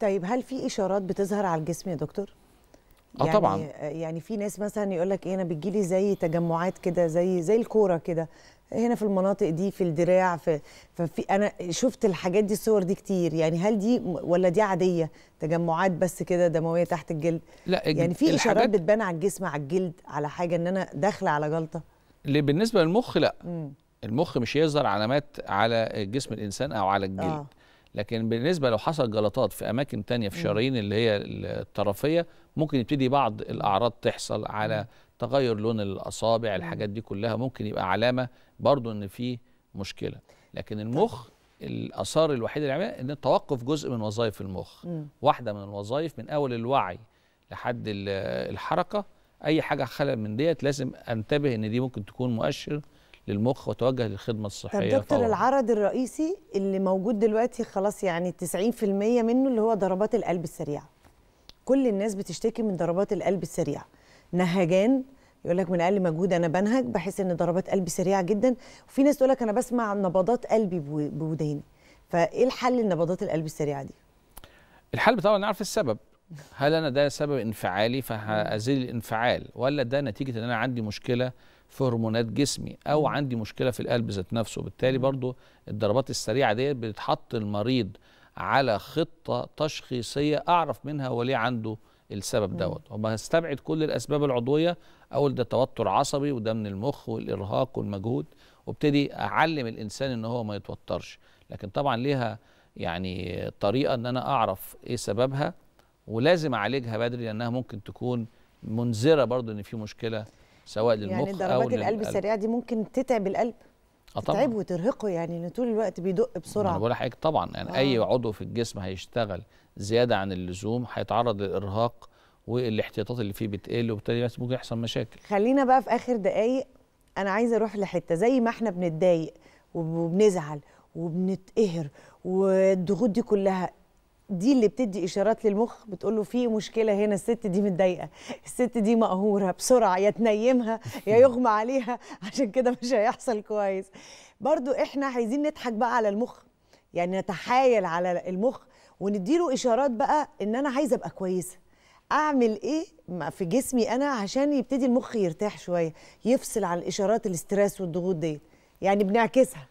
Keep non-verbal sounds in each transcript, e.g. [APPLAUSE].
طيب هل في اشارات بتظهر على الجسم يا دكتور؟ اه يعني طبعا يعني في ناس مثلا يقول لك ايه انا بتجيلي زي تجمعات كده زي زي الكوره كده هنا في المناطق دي في الدراع في ففي انا شفت الحاجات دي الصور دي كتير يعني هل دي ولا دي عاديه تجمعات بس كده دمويه تحت الجلد لا يعني في اشارات بتبان على الجسم على الجلد على حاجه ان انا داخله على جلطه ليه بالنسبه للمخ لا م. المخ مش هيظهر علامات على جسم الانسان او على الجلد آه. لكن بالنسبه لو حصل جلطات في اماكن تانية في شرايين اللي هي الطرفيه ممكن يبتدي بعض الاعراض تحصل على تغير لون الاصابع الحاجات دي كلها ممكن يبقى علامه برضو ان في مشكله لكن المخ طيب. الاثار الوحيده اللي عملها ان توقف جزء من وظائف المخ واحده من الوظائف من اول الوعي لحد الحركه اي حاجه خلل من ديت لازم انتبه ان دي ممكن تكون مؤشر للمخ وتوجه للخدمه الصحيه طب دكتور العرض الرئيسي اللي موجود دلوقتي خلاص يعني 90% منه اللي هو ضربات القلب السريعه كل الناس بتشتكي من ضربات القلب السريعه نهجان يقول لك من اقل مجهود انا بنهج بحس ان ضربات قلبي سريعه جدا وفي ناس تقول لك انا بسمع نبضات قلبي بوداني فايه الحل لنبضات القلب السريعه دي الحل طبعا نعرف السبب هل انا ده سبب انفعالي فهزيل الانفعال ولا ده نتيجه ان انا عندي مشكله في هرمونات جسمي او عندي مشكله في القلب ذات نفسه بالتالي برضو الضربات السريعه ديت بتحط المريض على خطه تشخيصيه اعرف منها هو ليه عنده السبب دوت وبستبعد كل الاسباب العضويه اقول ده توتر عصبي وده من المخ والارهاق والمجهود وابتدي اعلم الانسان ان هو ما يتوترش لكن طبعا ليها يعني طريقه ان انا اعرف ايه سببها ولازم اعالجها بدري لانها ممكن تكون منذره برضو ان في مشكله سواء للمخ يعني ضربات القلب السريعه دي ممكن تتعب القلب آه تتعب وترهقه يعني ان طول الوقت بيدق بسرعه انا بقول لحضرتك طبعا يعني آه. اي عضو في الجسم هيشتغل زياده عن اللزوم هيتعرض للارهاق والاحتياطات اللي فيه بتقل وبالتالي بس ممكن يحصل مشاكل خلينا بقى في اخر دقايق انا عايزه اروح لحته زي ما احنا بنتضايق وبنزعل وبنتقهر والضغوط دي كلها دي اللي بتدي اشارات للمخ بتقول له في مشكله هنا الست دي متضايقه الست دي مقهوره بسرعه يا تنيمها يا يغمى عليها [LAUGHS] عشان كده مش هيحصل كويس برضو احنا عايزين نضحك بقى على المخ يعني نتحايل على المخ ونديله اشارات بقى ان انا عايزه ابقى كويسه اعمل ايه في جسمي انا عشان يبتدي المخ يرتاح شويه يفصل عن الاشارات الاسترس والضغوط دي يعني بنعكسها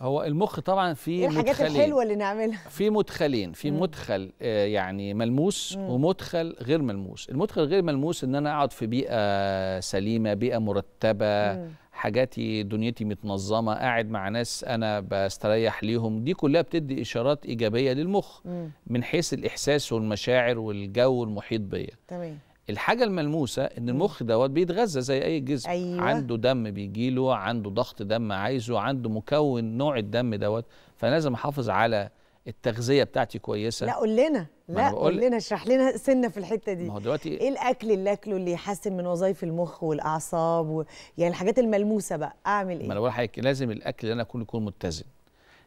هو المخ طبعا في إيه الحاجات الحلوه اللي نعملها في مدخلين في مدخل آه، يعني ملموس مم. ومدخل غير ملموس المدخل غير ملموس ان انا اقعد في بيئه سليمه بيئه مرتبه مم. حاجاتي دنيتي متنظمه قاعد مع ناس انا بستريح ليهم دي كلها بتدي اشارات ايجابيه للمخ مم. من حيث الاحساس والمشاعر والجو المحيط بيا تمام الحاجه الملموسه ان المخ دوت بيتغذى زي اي جسم أيوة. عنده دم بيجيله عنده ضغط دم عايزه عنده مكون نوع الدم دوت فلازم احافظ على التغذيه بتاعتي كويسه لا قول لنا لا قول لنا اشرح لنا سنه في الحته دي ما هو دلوقتي ايه الاكل اللي اكله اللي يحسن من وظائف المخ والاعصاب و... يعني الحاجات الملموسه بقى اعمل ايه ما انا بقول لحضرتك لازم الاكل اللي انا اكله يكون متزن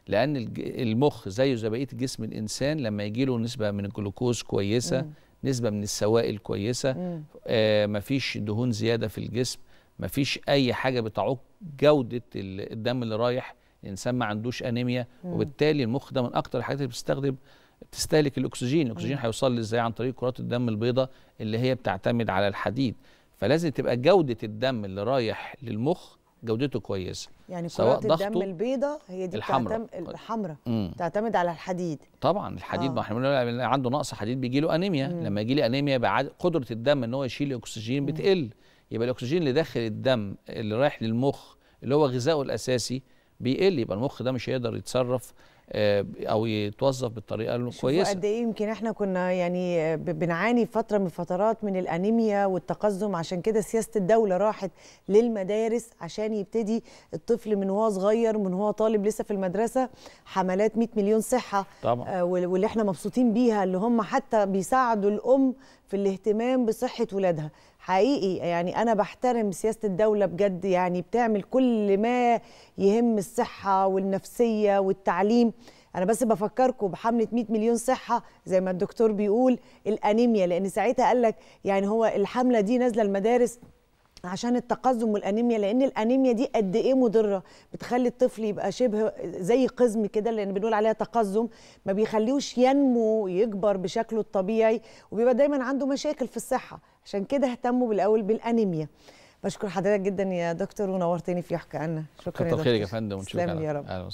لان المخ زيه زي بقيه جسم الانسان لما يجي له نسبه من الجلوكوز كويسه م. نسبه من السوائل كويسه آه مفيش دهون زياده في الجسم مفيش اي حاجه بتعوق جوده الدم اللي رايح الانسان ما عندوش انيميا مم. وبالتالي المخ ده من اكتر الحاجات اللي بتستخدم تستهلك الاكسجين الاكسجين هيوصل ازاي عن طريق كرات الدم البيضاء اللي هي بتعتمد على الحديد فلازم تبقى جوده الدم اللي رايح للمخ جودته كويسه يعني كرات الدم البيضاء هي دي الحمراء الحمراء تعتمد على الحديد طبعا الحديد آه. ما احنا بنقول عنده نقص حديد بيجي له انيميا مم. لما يجي لي انيميا قدره الدم ان هو يشيل الاكسجين بتقل يبقى الاكسجين اللي داخل الدم اللي رايح للمخ اللي هو غذائه الاساسي بيقل يبقى المخ ده مش هيقدر يتصرف آه، او يتوظف بالطريقه الكويسه قد ايه يمكن احنا كنا يعني بنعاني فتره من فترات من الانيميا والتقزم عشان كده سياسه الدوله راحت للمدارس عشان يبتدي الطفل من وهو صغير من هو طالب لسه في المدرسه حملات 100 مليون صحه طبعا. آه، واللي احنا مبسوطين بيها اللي هم حتى بيساعدوا الام في الاهتمام بصحه ولادها حقيقي يعني انا بحترم سياسه الدوله بجد يعني بتعمل كل ما يهم الصحه والنفسيه والتعليم انا بس بفكركم بحمله 100 مليون صحه زي ما الدكتور بيقول الانيميا لان ساعتها قال لك يعني هو الحمله دي نازله المدارس عشان التقزم والانيميا لان الانيميا دي قد ايه مضره بتخلي الطفل يبقى شبه زي قزم كده لان بنقول عليها تقزم ما بيخليهوش ينمو ويكبر بشكله الطبيعي وبيبقى دايما عنده مشاكل في الصحه عشان كده اهتموا بالاول بالانيميا بشكر حضرتك جدا يا دكتور ونورتني في يحكي عنا شكرا يا دكتور كتر يا فندم ونشوفك يا رب